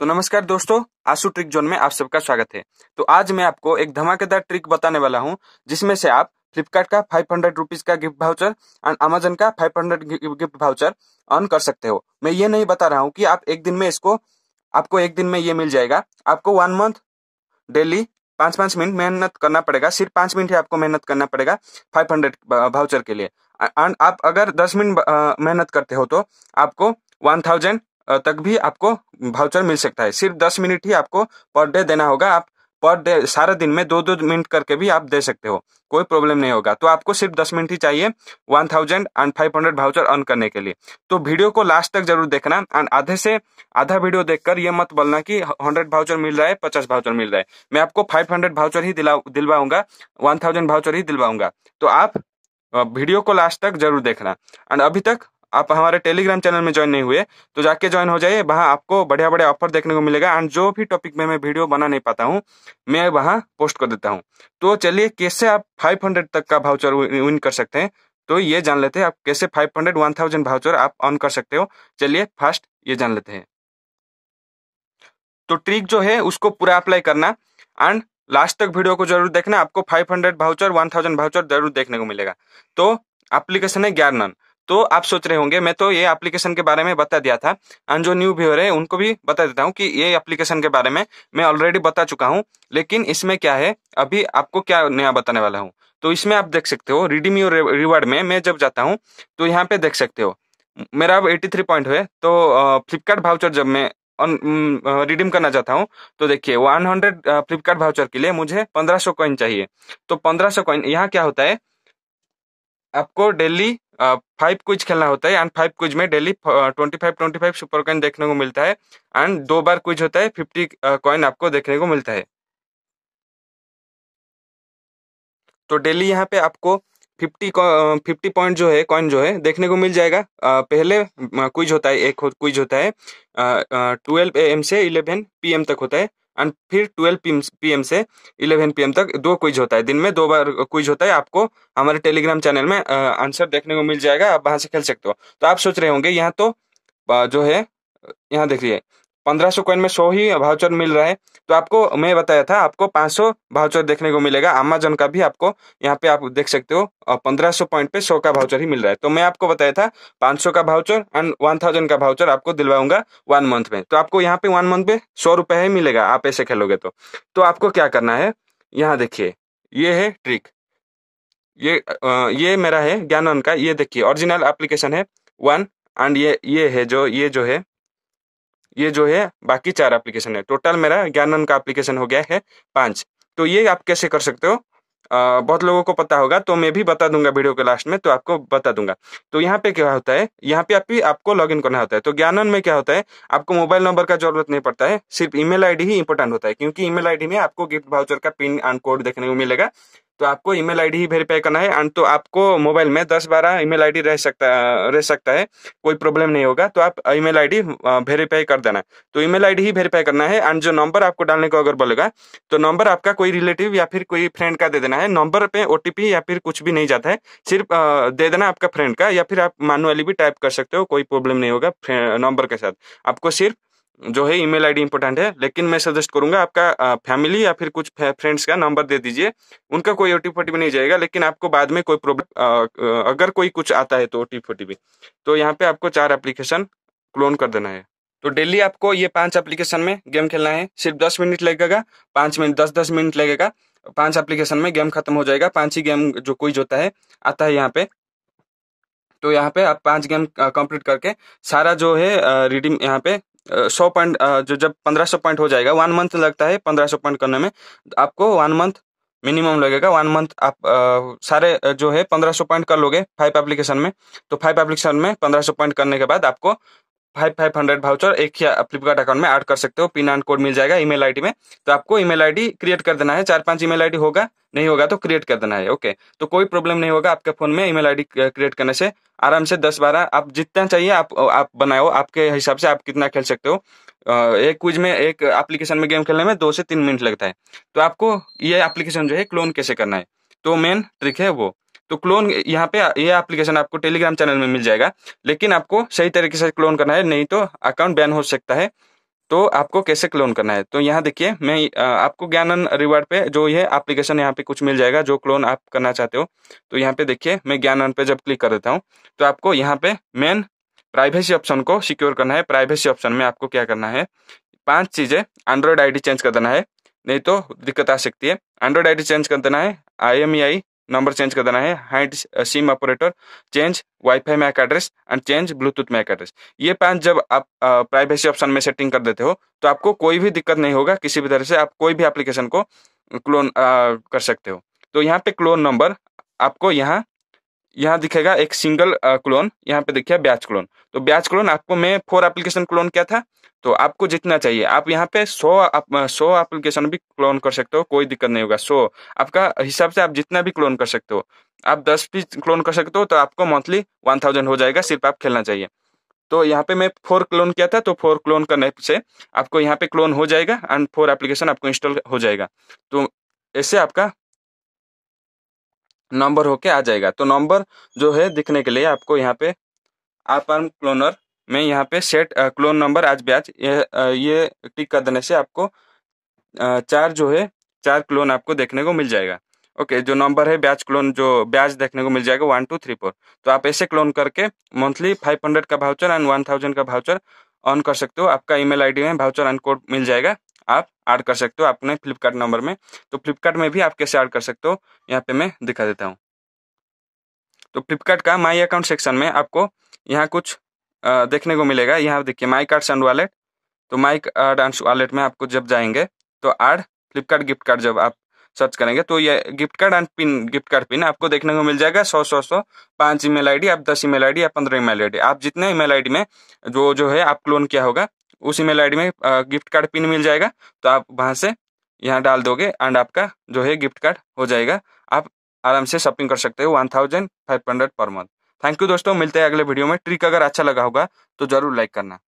तो नमस्कार दोस्तों आशु ट्रिक जोन में आप सबका स्वागत है तो आज मैं आपको एक धमाकेदार ट्रिक बताने वाला हूं जिसमें से आप फ्लिपकार्ट का फाइव हंड्रेड रुपीज का गिफ्ट भाउचर एंड अमेजन का five hundred gift voucher earn कर सकते हो मैं ये नहीं बता रहा हूँ कि आप एक दिन में इसको आपको एक दिन में ये मिल जाएगा आपको वन मंथ डेली पांच पांच मिनट मेहनत करना पड़ेगा सिर्फ पांच मिनट ही आपको मेहनत करना पड़ेगा फाइव हंड्रेड भाउचर के लिए एंड आप अगर दस मिनट मेहनत करते हो तो आपको वन थाउजेंड तक भी आपको भाउचर मिल सकता है सिर्फ दस मिनट ही आपको पर डे देना होगा आप पर डे सारा दिन में दो दो मिनट करके भी आप दे सकते हो कोई प्रॉब्लम नहीं होगा तो आपको सिर्फ दस मिनट ही चाहिए one thousand and five hundred voucher earn करने के लिए तो वीडियो को लास्ट तक जरूर देखना एंड आधे से आधा वीडियो देखकर ये मत बोलना कि हंड्रेड भाउचर मिल रहा है पचास भाउचर मिल रहा है मैं आपको फाइव हंड्रेड भाउचर ही दिलवाऊंगा वन थाउजेंड भाउचर ही दिलवाऊंगा तो आप वीडियो को लास्ट तक जरूर देखना एंड अभी तक आप हमारे टेलीग्राम चैनल में ज्वाइन नहीं हुए तो जाके ज्वाइन हो जाइए वहाँ आपको बढ़िया बढ़िया ऑफर देखने को मिलेगा एंड जो भी टॉपिक में मैं वीडियो बना नहीं पाता हूँ मैं वहाँ पोस्ट कर देता हूँ तो चलिए कैसे आप 500 तक का भाउचर विन कर सकते हैं तो ये जान लेते हैं आप कैसे फाइव 500 1000 भाउचर आप ऑन कर सकते हो चलिए फर्स्ट ये जान लेते हैं तो ट्रिक जो है उसको पूरा अप्लाई करना एंड लास्ट तक वीडियो को जरूर देखना आपको five hundred voucher one thousand voucher जरूर देखने को मिलेगा तो एप्लीकेशन है ग्यारनन तो आप सोच रहे होंगे मैं तो ये एप्लीकेशन के बारे में बता दिया था जो न्यू व्यूअर है उनको भी बता देता हूँ कि ये एप्लीकेशन के बारे में मैं ऑलरेडी बता चुका हूँ लेकिन इसमें क्या है अभी आपको क्या नया बताने वाला हूँ तो इसमें आप देख सकते हो रिडीम यूर रिवार्ड में मैं जब जाता हूँ तो यहाँ पे देख सकते हो मेरा अब थ्री पॉइंट है तो फ्लिपकार्ट भाउचर जब मैं रिडीम करना चाहता हूँ तो देखिए 100 फ्लिपकार्ट भाउचर के लिए मुझे 1500 कॉइन चाहिए तो 1500 कॉइन यहाँ क्या होता है आपको डेली फाइव क्विज खेलना होता है एंड फाइव क्विज में daily twenty five twenty five super coin देखने को मिलता है एंड दो बार क्विज होता है फिफ्टी कॉइन आपको देखने को मिलता है तो डेली यहाँ पे आपको फिफ्टी फिफ्टी पॉइंट जो है कॉइन जो है देखने को मिल जाएगा पहले क्विज होता है एक क्विज होता है ट्वेल्व ए एम से इलेवन पी एम तक होता है एंड फिर ट्वेल्व पी एम से इलेवन पी तक दो क्विज होता है दिन में दो बार क्विज होता है आपको हमारे टेलीग्राम चैनल में आंसर देखने को मिल जाएगा आप वहां से खेल सकते हो तो आप सोच रहे होंगे यहाँ तो जो है यहाँ देखिए पंद्रह सौ कॉइन में सौ ही भाउचर मिल रहा है तो आपको मैं बताया था आपको पाँच सौ भाउचर देखने को मिलेगा अमेजोन का भी आपको यहाँ पे आप देख सकते हो पंद्रह सौ पॉइंट पे सौ का भाउचर ही मिल रहा है तो मैं आपको बताया था पाँच सौ का भाउचर एंड वन थाउजेंड का भाउचर आपको दिलवाऊंगा वन मंथ में तो आपको यहाँ पे वन मंथ में सौ रुपये ही मिलेगा आप ऐसे खेलोगे तो, तो आपको क्या करना है यहाँ देखिए ये है ट्रिक ये आ, ये मेरा है ज्ञान का ये देखिए ऑरिजिनल एप्लीकेशन है वन एंड ये ये है जो ये जो है ये जो है बाकी चार एप्लीकेशन है टोटल मेरा ज्ञानन का एप्लीकेशन हो गया है पांच तो ये आप कैसे कर सकते हो बहुत लोगों को पता होगा तो मैं भी बता दूंगा वीडियो के लास्ट में तो आपको बता दूंगा तो यहाँ पे क्या होता है यहाँ पे आप भी आपको लॉगिन करना होता है तो ज्ञानन में क्या होता है आपको मोबाइल नंबर का जरूरत नहीं पड़ता है सिर्फ ईमेल आईडी ही इंपॉर्टेंट होता है क्योंकि ईमेल आईडी में आपको गिफ्ट भाउचर का पिन एंड कोड देखने को मिलेगा तो आपको ईमेल आईडी ही वेरीफाई करना है एंड तो आपको मोबाइल में दस बारह ईमेल आईडी रह सकता रह सकता है कोई प्रॉब्लम नहीं होगा तो आप ईमेल आईडी वेरीफाई कर देना तो ईमेल आईडी ही वेरीफाई करना है एंड जो नंबर आपको डालने को अगर बोलेगा तो नंबर आपका कोई रिलेटिव या फिर कोई फ्रेंड का दे देना देना है नंबर पे ओ या फिर कुछ भी नहीं जाता है सिर्फ दे देना आपका फ्रेंड का या फिर आप मानुअली भी टाइप कर सकते हो कोई प्रॉब्लम नहीं होगा नंबर के साथ आपको सिर्फ जो है ईमेल आईडी इंपॉर्टेंट है लेकिन मैं सजेस्ट करूंगा आपका फैमिली या फिर कुछ फ्रेंड्स का नंबर दे दीजिए उनका कोई ओ टी भी नहीं जाएगा लेकिन आपको बाद में कोई प्रॉब्लम अगर कोई कुछ आता है तो ओ टी भी तो यहाँ पे आपको चार एप्लीकेशन क्लोन कर देना है तो डेली आपको ये पांच एप्लीकेशन में गेम खेलना है सिर्फ दस मिनट लगेगा पांच मिनट दस दस मिनट लगेगा पांच एप्लीकेशन में गेम खत्म हो जाएगा पांच ही गेम जो कोई जोता है आता है यहाँ पे तो यहाँ पे आप पांच गेम कंप्लीट करके सारा जो है रिडीम यहाँ पे सौ पॉइंट जो जब पंद्रह सौ पॉइंट हो जाएगा वन मंथ लगता है पंद्रह सौ पॉइंट करने में आपको वन मंथ मिनिमम लगेगा वन मंथ आप आ, सारे जो है पंद्रह सौ पॉइंट कर लोगे फाइव एप्लीकेशन में तो फाइव एप्लीकेशन में पंद्रह सौ पॉइंट करने के बाद आपको फाइव फाइव हंड्रेड भाउचर एक ही फ्लिपकार्ट अकाउंट में ऐड कर सकते हो पिन एंड कोड मिल जाएगा ईमेल आईडी में तो आपको ईमेल आईडी क्रिएट कर देना है चार पांच ईमेल आईडी होगा नहीं होगा तो क्रिएट कर देना है ओके तो कोई प्रॉब्लम नहीं होगा आपके फोन में ईमेल आईडी क्रिएट करने से आराम से दस बारह आप जितना चाहिए आप आप बनाओ आपके हिसाब से आप कितना खेल सकते हो एक क्विज में एक एप्लीकेशन में गेम खेलने में दो से तीन मिनट लगता है तो आपको ये एप्लीकेशन जो है क्लोन कैसे करना है तो मेन ट्रिक है वो तो क्लोन यहाँ पे ये एप्लीकेशन आपको टेलीग्राम चैनल में मिल जाएगा लेकिन आपको सही तरीके से क्लोन करना है नहीं तो अकाउंट बैन हो सकता है तो आपको कैसे क्लोन करना है तो यहाँ देखिए मैं आपको ज्ञानन रिवार्ड पे जो ये एप्लीकेशन यहाँ पे कुछ मिल जाएगा जो क्लोन आप करना चाहते हो तो यहाँ पे देखिए मैं ज्ञानन पे जब क्लिक कर देता हूँ तो आपको यहाँ पे मेन प्राइवेसी ऑप्शन को सिक्योर करना है प्राइवेसी ऑप्शन में आपको क्या करना है पांच चीज़ें एंड्रॉयड आई चेंज कर देना है नहीं तो दिक्कत आ सकती है एंड्रॉयड आई चेंज कर देना है आई नंबर चेंज कर देना है hide SIM operator change wifi MAC address and change Bluetooth MAC address ये पांच जब आप प्राइवेसी ऑप्शन में सेटिंग कर देते हो तो आपको कोई भी दिक्कत नहीं होगा किसी भी तरह से आप कोई भी एप्लीकेशन को क्लोन आ, कर सकते हो तो यहाँ पे क्लोन नंबर आपको यहाँ यहाँ दिखेगा एक सिंगल क्लोन यहाँ पे देखिए ब्याज क्लोन तो ब्याज क्लोन आपको मैं फोर एप्लीकेशन क्लोन किया था तो आपको जितना चाहिए आप यहाँ पे सौ आप, सौ एप्लीकेशन भी क्लोन कर सकते हो कोई दिक्कत नहीं होगा सो आपका हिसाब से आप जितना भी क्लोन कर सकते हो आप दस भी क्लोन कर सकते हो तो आपको मंथली वन थाउजेंड हो जाएगा सिर्फ आप खेलना चाहिए तो यहाँ पे मैं फोर क्लोन किया था तो फोर क्लोन करने से आपको यहाँ पे क्लोन हो जाएगा एंड फोर एप्लीकेशन आपको इंस्टॉल हो जाएगा तो ऐसे आपका नंबर होके आ जाएगा तो नंबर जो है दिखने के लिए आपको यहाँ पे आप आर्म क्लोनर में यहाँ पे सेट क्लोन नंबर आज ब्याज ये ये टिक कर देने से आपको चार जो है चार क्लोन आपको देखने को मिल जाएगा ओके जो नंबर है ब्याज क्लोन जो ब्याज देखने को मिल जाएगा वन टू थ्री फोर तो आप ऐसे क्लोन करके मंथली फाइव हंड्रेड का भाउचर एंड वन थाउजेंड का भाउचर ऑन कर सकते हो आपका ईमेल आईडी में भाउचर एंड कोड मिल जाएगा आप ऐड कर सकते हो अपने फ्लिपकार्ट नंबर में तो फ्लिपकार्ट में भी आप कैसे ऐड कर सकते हो यहाँ पे मैं दिखा देता हूँ तो फ्लिपकार्ट का माई अकाउंट सेक्शन में आपको यहाँ कुछ देखने को मिलेगा यहाँ देखिए माई कार्ड्स एंड वॉलेट तो माई कार्ड एंड वॉलेट में आपको जब जाएंगे तो एड फ्लिपकार्ट गिफ्ट कार्ड जब आप सर्च करेंगे तो ये gift card and pin gift card pin आपको देखने को मिल जाएगा सौ सौ सौ पाँच ई मेल आप दस ई मेल या पंद्रह ई मेल आप जितने ई मेल में जो जो है आप क्लोन किया होगा उस ईमेल आईडी में गिफ्ट कार्ड पिन मिल जाएगा तो आप वहां से यहाँ डाल दोगे एंड आपका जो है गिफ्ट कार्ड हो जाएगा आप आराम से शॉपिंग कर सकते हो one thousand five hundred per month thank you दोस्तों मिलते हैं अगले वीडियो में ट्रिक अगर अच्छा लगा होगा तो जरूर लाइक करना